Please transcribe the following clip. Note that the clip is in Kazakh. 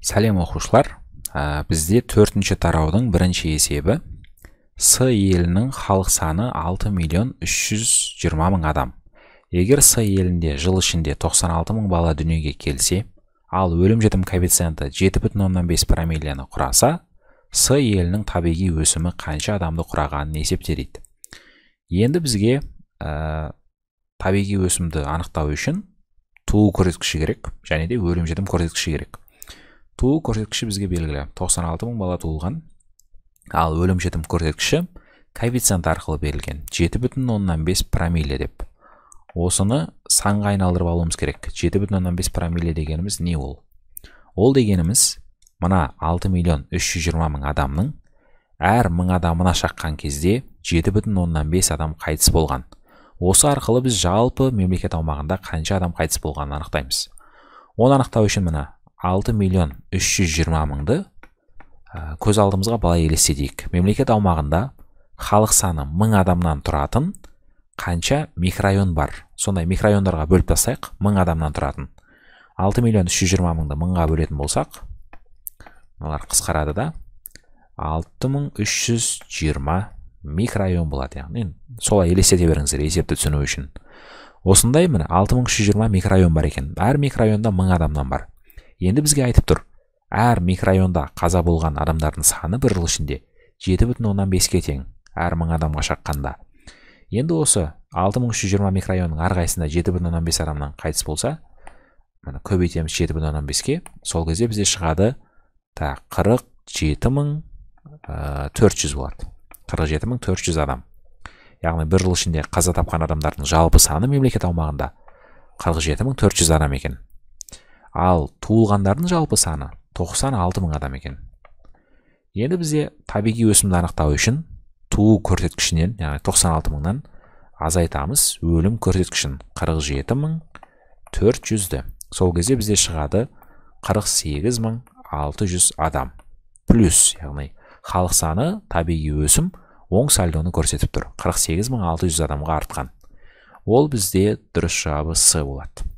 сәлем оқушылар бізде төртінші тараудың бірінші есебі с елінің халық саны 6 миллион 320 мың адам егер с елінде жыл ішінде 96 мың бала дүниеге келсе ал өлім жітім коэффициенті 7,5 промиллені құраса с елінің табиғи өсімі қанша адамды құрағанын есепте дейді енді бізге ә, табиғи өсімді анықтау үшін туу көрсеткіші керек және де өлім жітім көрсеткіші керек туу көрсеткіші бізге белгілі 96 мың бала туылған ал өлім жітім көрсеткіші коэффициент арқылы берілген жеті бүтін оннан бес промилле деп осыны санға айналдырып алуымыз керек жеті бүтін оннан бес промилле дегеніміз не ол ол дегеніміз мына 6 миллион жиырма мың адамның әр мың адамына шаққан кезде жеті бүтін оннан бес адам қайтыс болған осы арқылы біз жалпы мемлекет аумағында қанша адам қайтыс болғанын анықтаймыз оны анықтау үшін мына 6 миллион 320 мыңды көз алдымызға былай елестетейік мемлекет аумағында халық саны мың адамнан тұратын қанша микрорайон бар сондай микрорайондарға бөліп тастайық мың адамнан тұратын 6 миллион 320 жүз жиырма мыңды мыңға бөлетін болсақ мыналар қысқарады да 6320 мың микрорайон болады яғни солай елестете беріңіздер есепті түсіну үшін осындай міне алты мың микрорайон бар екен әр микрорайонда мың адамнан бар енді бізге айтып тұр әр микрорайонда қаза болған адамдардың саны бір жыл ішінде жеті бүтін тең әр мың адамға шаққанда енді осы 6320 микрорайонның арғайсында жеті бүтін бес адамнан қайтыс болса міне көбейтеміз жеті бүтін беске сол кезде бізде шығады так ә, қырық жеті мың төрт болады қырық адам яғни бір жыл ішінде қаза тапқан адамдардың жалпы саны мемлекет аумағында 47400 адам екен ал туылғандардың жалпы саны 96 мың адам екен енді бізде табиғи өсімді анықтау үшін туу көрсеткішінен яғни алты мыңнан азайтамыз өлім көрсеткішін жеті мың төрт ді сол кезде бізде шығады сегіз мың жүз адам плюс яғни халық саны табиғи өсім оң сальдоны көрсетіп тұр сегіз мың жүз адамға артқан ол бізде дұрыс жауабы с болады